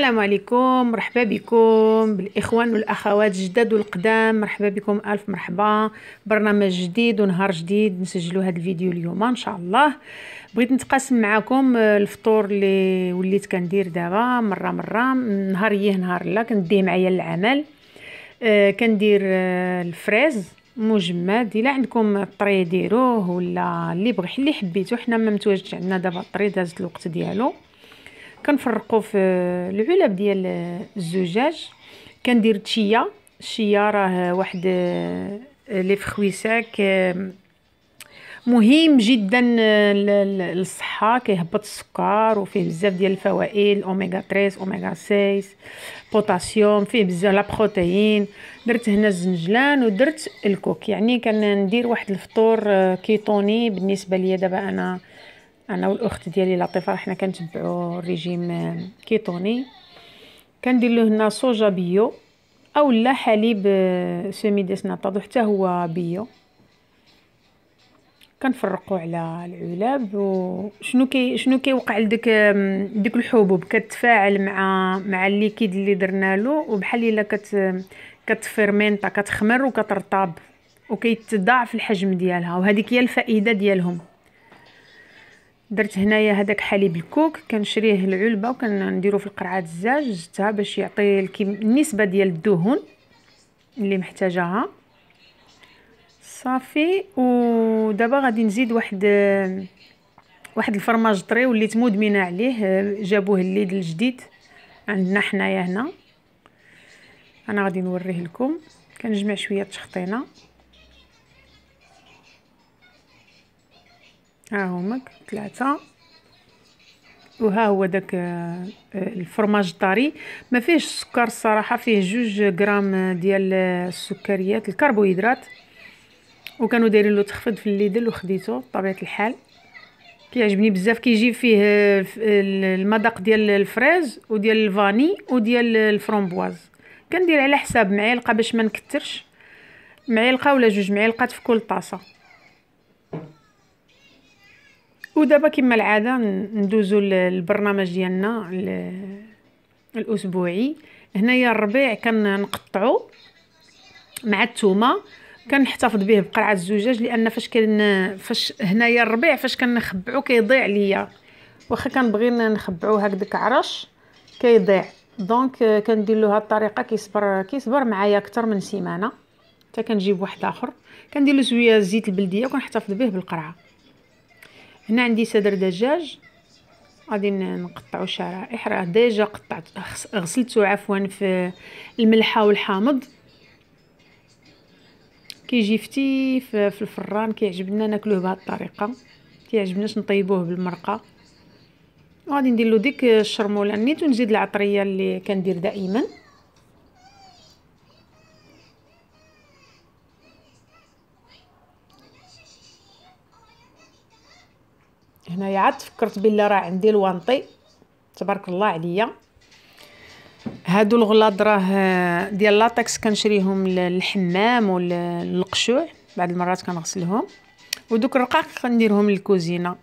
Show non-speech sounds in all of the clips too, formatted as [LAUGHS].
السلام عليكم مرحبا بكم بالاخوان والاخوات الجداد والقدام مرحبا بكم الف مرحبا برنامج جديد ونهار جديد نسجلوا هذا الفيديو اليوم ان شاء الله بغيت نتقاسم معكم آه، الفطور اللي وليت كندير دابا مره مره نهار يه نهار لا كنديه معايا للعمل آه، كندير آه، الفريز مجمد الا عندكم الطري ديروه ولا اللي بغي اللي حبيتو حنا ما متواجدش عندنا دابا الطري دازت الوقت ديالو كنفرقوا في العلب ديال الزجاج كندير تشيا الشيا راه واحد آه، لي فخويساك آه، مهم جدا آه، للصحه كيهبط السكر وفيه بزاف ديال الفوائد اوميغا 3 اوميغا 6 بوتاسيوم فيه بزاف لا بروتيين درت هنا الزنجلان ودرت الكوك يعني كندير واحد الفطور كيتوني بالنسبه ليا دابا انا انا والاخت ديالي لطيفه حنا كنتبعوا الريجيم آه، كيتوني كندير هنا صوجا بيو اولا حليب آه، سيمي ديسناتادو حتى هو بيو كنفرقوا على العلاب وشنو كي شنو كيوقع لديك ديك الحبوب كتفاعل مع مع الليكيد اللي درنا له وبحال الا كت كتفيرمينطا كتخمر وكترطب وكيتضاعف الحجم ديالها وهذيك هي الفائده ديالهم درت هنايا هذاك حليب الكوك كنشريه العلبه وكنديرو في القرعه الزاج جبتها باش يعطي النسبه ديال الدهون اللي محتاجاها صافي ودابا غادي نزيد واحد واحد الفرماج طري وليت مدمنه عليه جابوه الليد الجديد عندنا حنايا هنا انا غادي نوريه لكم كنجمع شويه تشخطينه ها هما ثلاثه وها هو داك آه، آه، الفرماج الطري ما فيهش السكر الصراحه فيه جوج غرام ديال السكريات الكربوهيدرات وكانوا دايرين له تخفيض في الليدل وخديته بطبيعه الحال كيعجبني بزاف كيجي فيه آه، المذاق ديال الفريز وديال الفاني وديال الفرومبواز كندير على حساب معلقه باش ما نكثرش معلقه ولا جوج معلقات في كل طاسه ودابا كما العاده ندوزو للبرنامج ديالنا الاسبوعي هنايا الربيع كنقطعو مع الثومه كنحتفظ به بقرعه الزجاج لان فاش كن فاش هنايا الربيع فاش كنخبعو كيضيع ليا واخا كنبغي نخبعو هكداك عرش كيضيع دونك آه، كندير له هاد الطريقه كيصبر كيصبر معايا اكثر من سيمانه حتى كنجيب واحد اخر كندير له شويه زيت البلديه وكنحتفظ به بالقرعه هنا عندي صدر دجاج غادي نقطعو شرائح راه ديجا قطعت غسلته عفوا في الملحه والحامض كيجي فتيف في الفران كيعجبنا ناكلوه بهذه الطريقه كيعجبناش نطيبوه بالمرقه غادي ندير له ديك الشرموله نيت ونزيد العطريه اللي كندير دائما هنايا عاد فكرت بلي راه عندي الوانطي تبارك الله عليا هادو الغلاط راه ديال لاطكس كنشريهم للحمام وللقشوع بعد المرات كنغسلهم ودوك الرقاق كنديرهم للكوزينه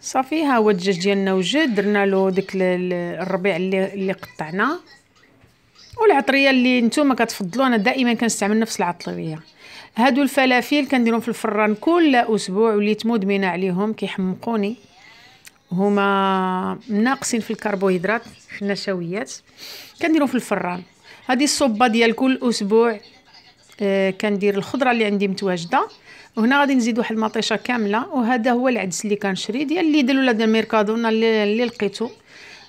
صافي ها هو الدجاج ديالنا وجد درنا له داك الربيع اللي اللي قطعناه والعطريه اللي نتوما كتفضلوا انا دائما كنستعمل نفس العطريه هادو الفلافل كنديرهم في الفران كل اسبوع وليت مدمنه عليهم كيحمقوني هما ناقصين في الكربوهيدرات في النشويات كنديرهم في الفران هذه الصوبه ديال كل اسبوع آه كندير الخضره اللي عندي متواجده وهنا غادي نزيد واحد المطيشه كامله وهذا هو العدس اللي كنشري ديال ليدل ولا ديال ميركادونا اللي, اللي لقيتو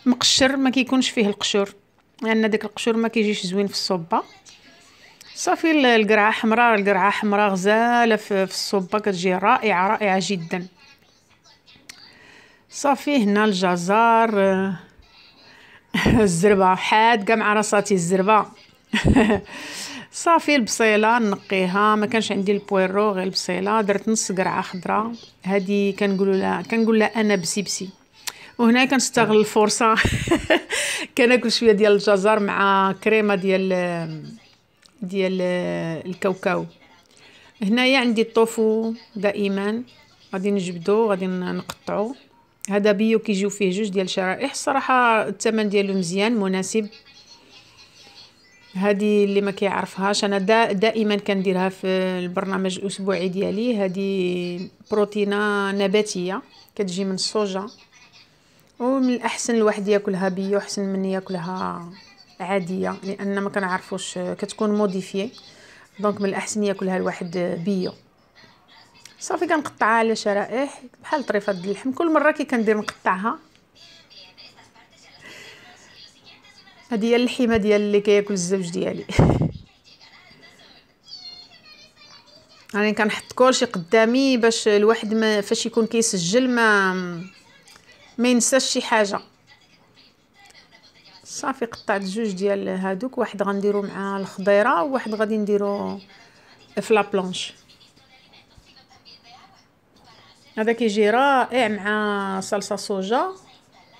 مقشر ما كيكونش فيه القشور لان يعني داك القشور ما كيجيش زوين في الصوبه صافي القرعه حمراء القرعه حمراء غزاله في الصوبه كتجي رائعه رائعه جدا صافي هنا الجزر آه، [LAUGHS] الزربه حادقه مع راساتي الزربه [LAUGHS] صافي البصيله نقيها ما كانش عندي البويرو غير البصيله درت نص قرعه خضراء هذه كنقولوا لها كنقول لها انا بسيبسي وهنا كنستغل الفرصه [LAUGHS] كناكل شويه ديال الجزر مع كريمه ديال ديال الكاوكاو هنايا عندي الطوفو دائما غادي نجبدو غادي نقطعو هذا بيو كيجيو فيه جوج ديال الشرائح الصراحه الثمن ديالو مزيان مناسب هذه اللي ما كيعرفهاش انا دا دائما كنديرها في البرنامج الاسبوعي ديالي هذه بروتينه نباتيه كتجي من الصوجه ومن الاحسن الواحد ياكلها بيو احسن من ياكلها عاديه لان ما كنعرفوش كتكون موديفي دونك من الاحسن ياكلها الواحد بيو صافي كنقطعها على شرائح بحال طريفه د اللحم كل مره كي كندير نقطعها هذه هي اللحيمه ديال اللي كياكل الزوج ديالي راني [LAUGHS] يعني كنحط كلشي قدامي باش الواحد ما فاش يكون كيسجل ما ما ينساش شي حاجه صافي قطعت جوج ديال هادوك واحد غنديرو مع الخضيره وواحد غادي نديرو في لابلونش هذا كيجي رائع مع صلصه صوجا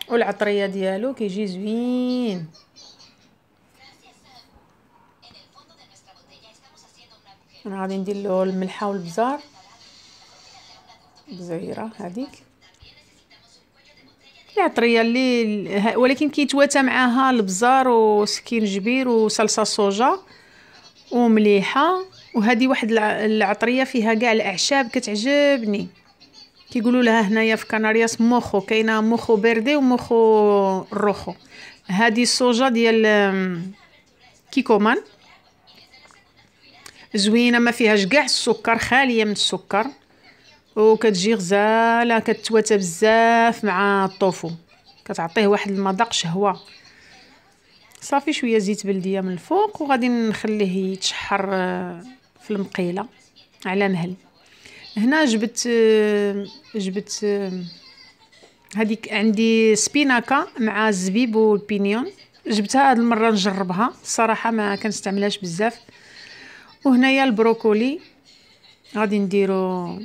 والعطريه ديالو كيجي زوين انا غادي ندير له الملحه والبزار بزيره هذيك العطريه اللي ولكن كيتواتى معاها البزار وسكين جبير وصلصه صوجا ومليحه وهذه واحد العطريه فيها كاع الاعشاب كتعجبني كيقولوا لها هنايا في كنارياس موخو كاينه موخو بردي وموخو روخو هذه الصوجا ديال كيكومان زوينه ما فيهاش كاع السكر خاليه من السكر وكتجي غزاله كتواتى بزاف مع الطوفو كتعطيه واحد المذاق شهوه صافي شويه زيت بلديه من الفوق وغادي نخليه يتشحر آه، في المقيله على مهل هنا جبت آه، جبت آه، هذيك عندي سبيناكا مع الزبيب والبينيون جبتها هاد المره نجربها الصراحه ما كنستعملهاش بزاف وهنايا البروكولي غادي نديرو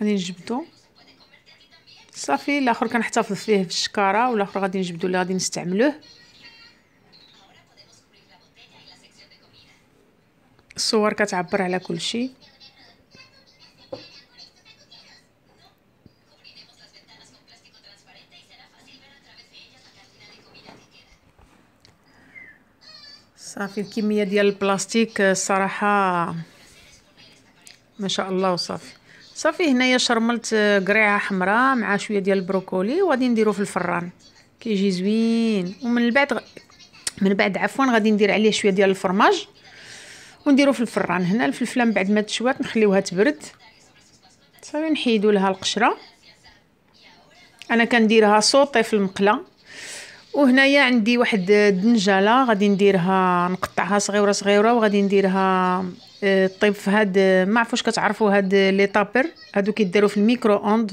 غادي نجبدو صافي الاخر كنحتفظ فيه في الشكاره والاخر غادي نجبدو اللي غادي نستعملوه الصور كتعبر على كل شيء صافي الكميه ديال البلاستيك الصراحه آه، ما شاء الله وصافي صافي هنايا شرملت قريعه حمراء مع شويه ديال البروكولي وغادي نديرو في الفران كيجي زوين ومن بعد غ... من بعد عفوا غادي ندير عليه شويه ديال الفرماج ونديرو في الفران هنا الفلفله من بعد ما تشوات نخليوها تبرد صافي نحيدو لها القشره انا كنديرها سوطي في المقله وهنايا عندي واحد الدنجاله غادي نديرها نقطعها صغيره صغيره وغادي نديرها الطيب في هاد ما عرفوش كتعرفوا هاد لي طابر هادو كيديروا في الميكرو اوند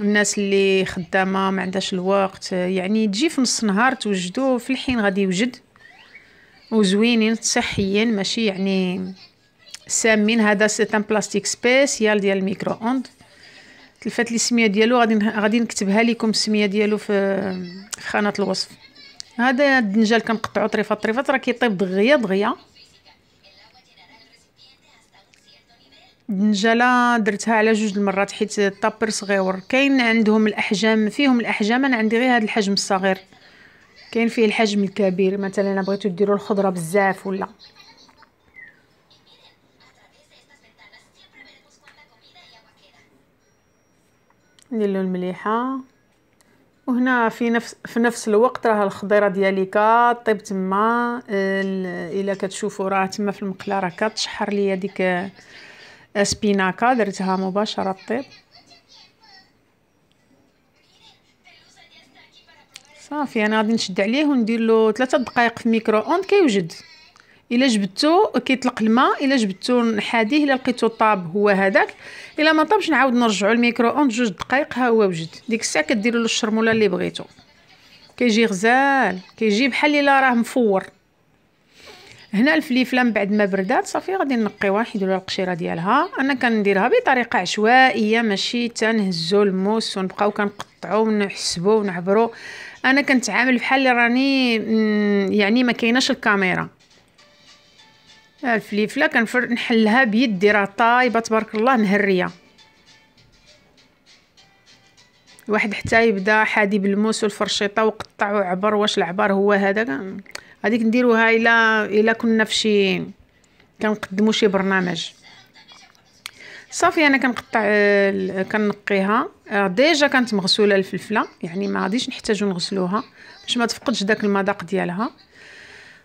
الناس اللي خدامه ما عندهاش الوقت يعني تجي في نص النهار توجدو في الحين غادي يوجد وزوينين صحيين ماشي يعني سامين هذا سيتان بلاستيك سبيسيال ديال الميكرو اوند تلفات لي السميه ديالو غادي غادي نكتبها لكم السميه ديالو في خانه الوصف هذا الدنجال كنقطعو طريفات طريفات راه كيطيب دغيا دغيا الدنجله درتها على جوج المرات حيت الطابر صغيور كاين عندهم الاحجام فيهم الاحجام انا عندي غير هذا الحجم الصغير كاين فيه الحجم الكبير مثلا بغيتو ديروا الخضره بزاف ولا ندير له المليحه وهنا في نفس في نفس الوقت راه الخضيره ديالي كطيب تما الا كتشوفوا راه تما في المقله راه كتشحر ليا ديك سبيناكا درتها مباشرة طيب صافي انا غادي نشد عليه وندير له 3 دقائق في الميكرو اوند كيوجد الا جبدتو كيطلق الماء الا جبدتو نحاديه الا لقيتو طاب هو هذاك الا ما طابش نعاود نرجعو الميكرو اوند جوج دقائق ها هو وجد ديك الساعه كديروا له الشرموله اللي بغيتو كيجي غزال كيجي بحال الا راه مفور هنا الفليفله من بعد ما بردات صافي غادي نقيوها نحيدو القشيره ديالها انا كنديرها بطريقه عشوائيه ماشي تنهزو الموس ونبقاو كنقطعو ونحسبو ونعبرو انا كنتعامل بحال اللي راني يعني ما كايناش الكاميرا الفليفله كنفر نحلها بيدي راه طايبه تبارك الله مهريه الواحد حتى يبدا حادي بالموس والفرشيطه وقطع وعبر واش العبر هو هذا هذيك نديروها الا الا كنا في شي كنقدموا شي برنامج صافي انا كنقطع كنقيها آه، ديجا كانت مغسوله الفلفله يعني ما غاديش نحتاجو نغسلوها باش ما تفقدش داك المذاق ديالها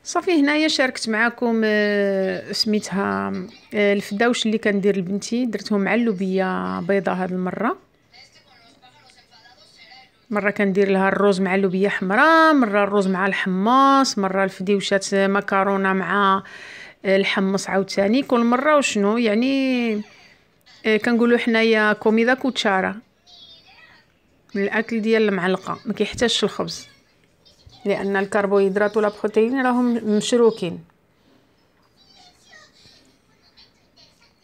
صافي هنايا شاركت معكم آه، سميتها آه، الفداوش اللي كندير لبنتي درتهم مع اللوبيا بيضه هاد المره مره كندير لها الرز مع اللوبيا حمراء مره الرز مع الحمص مره الفديوشات مكرونه مع آه، الحمص عاوتاني كل مره وشنو يعني آه، كنقولوا حنايا كوميدا كوتشاره من الاكل ديال المعلقه ما كيحتاجش الخبز لان الكربوهيدرات ولا البروتين راهم مشروكين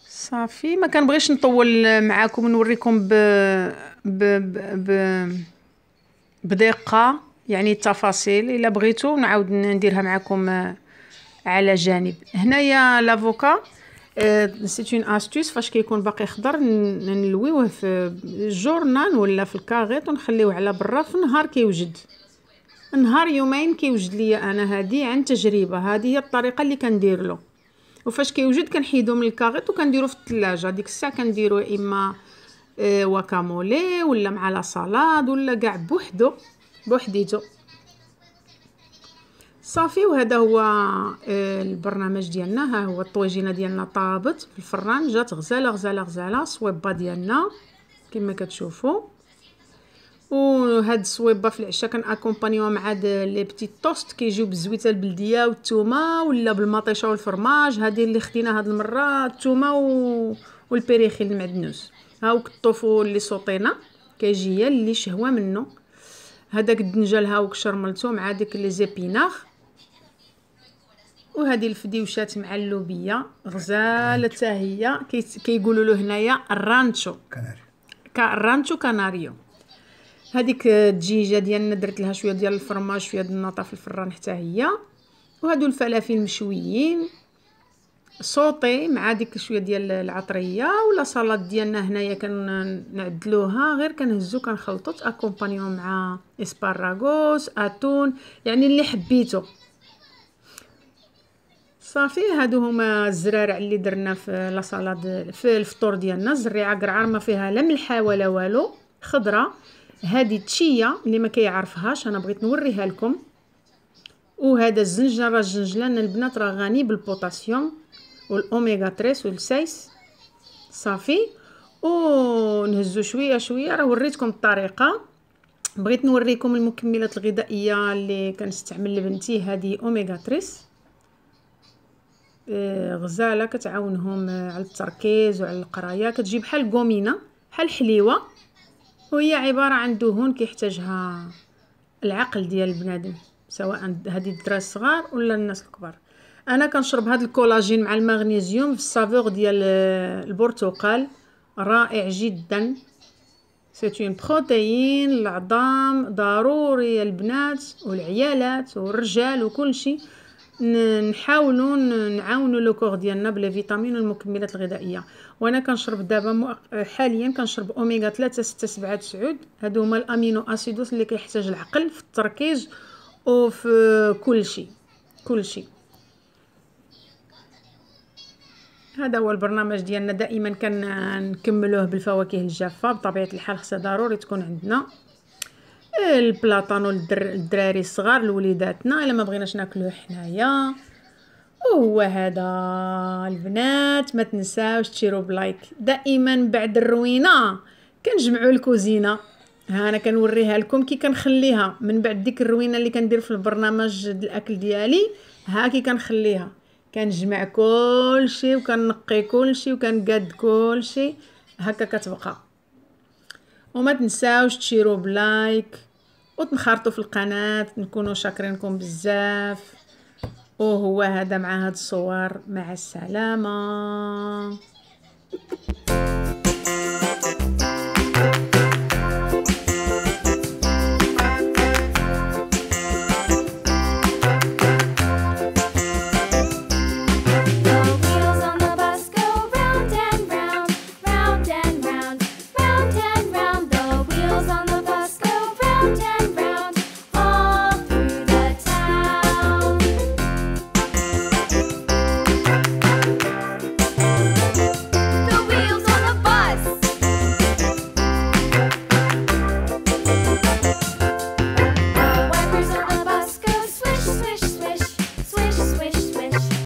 صافي ما كنبغيش نطول معاكم نوريكم ب ب ب, ب... بدقه يعني التفاصيل الا بغيتو نعاود نديرها معكم آه، على جانب هنايا لافوكا سيت اون استوس فاش كيكون باقي خضر نلويوه في الجورنان ولا في الكاغيط ونخليوه على برا في النهار كيوجد نهار يومين كيوجد ليا انا هذه عن تجربه هذه هي الطريقه اللي كندير له وفاش كيوجد كنحيدو من الكاغيط وكنديرو في الثلاجه ديك الساعه كنديرو اما إيه، واكامولي ولا مع لا سالاد ولا كاع بوحدو بوحديتو صافي وهذا هو إيه، البرنامج ديالنا ها هو الطويجينه ديالنا طابت في الفران جات غزاله غزاله غزاله سويبا ديالنا كما كتشوفوا وهاد الصويبه في العشاء كنأكومبانيوها مع هاد لي بيتي توست كيجيو بالزويته البلديه والثومه ولا بالمطيشه والفرماج هذه اللي خدينا هاد المره الثومه و... والبريخي المعدنوس هاوك الطوفو اللي صوطينا كيجي اللي شهوه منه هذاك الدنجال هاوك شرملتو مع ديك لي زيبيناغ وهذه الفديوشات مع اللوبيه غزاله حتى هي كيقولوا له هنايا الرانشو كناري كرانشو كناريو هذيك الدجيجه ديالنا درت لها شويه ديال الفرماج شويه ديال النطا في الفران حتى هي وهادو الفلافل مشويين صوتي مع ديك شويه ديال العطريه ولا سلطه ديالنا هنايا كنعدلوها غير كنهزو كنخلطو اكومبانيو مع اسباراغوس اتون يعني اللي حبيتو صافي هادو هما الزرارع اللي درنا في لا في الفطور ديالنا الزريعه قرعار ما فيها لا ملحه ولا والو خضره هادي تشيه اللي ما كيعرفهاش انا بغيت نوريها لكم وهذا الزنجره الجنجلان البنات راه غني بالبوتاسيوم والاوميغا 3 وال6 صافي ونهزو شويه شويه راه وريتكم الطريقه بغيت نوريكم المكملات الغذائيه اللي كنستعمل لبنتي هذه اوميغا 3 آه، غزاله كتعاونهم آه، على التركيز وعلى القرايه كتجي بحال غومينه بحال حليوه وهي عباره عن دهون كيحتاجها العقل ديال البنادم سواء هذه الدراري الصغار ولا الناس الكبار انا كنشرب هذا الكولاجين مع المغنيسيوم في السافور ديال البرتقال رائع جدا سي اون بروتيين العظام ضروري البنات والعيالات والرجال وكل شيء نحاولوا نعاونوا لو كور ديالنا بالفيتامين والمكملات الغذائيه وانا كنشرب دابا حاليا كنشرب اوميغا 3 6 7 9 هادو هما الامينو اسيدوس اللي كيحتاج العقل في التركيز وفي كل شيء كل شيء هذا هو البرنامج ديالنا دائما كنكملوه بالفواكه الجافه بطبيعه الحال خصها ضروري تكون عندنا البلاطانو للدراري الصغار لوليداتنا الا ما بغيناش ناكلوه حنايا وهو هذا البنات ما تنساوش تشيروا بلايك دائما بعد الروينه كنجمعوا الكوزينه ها انا كنوريها لكم كي كنخليها من بعد ديك الروينه اللي كندير في البرنامج الاكل ديالي ها كي كنخليها كنجمع كلشي وكنقي كلشي وكنقاد كلشي هكا كتبقى وما تنساوش تشيروا بلايك وتنخرطوا في القناه نكونوا شاكرينكم بزاف وهو هذا مع هاد الصور مع السلامه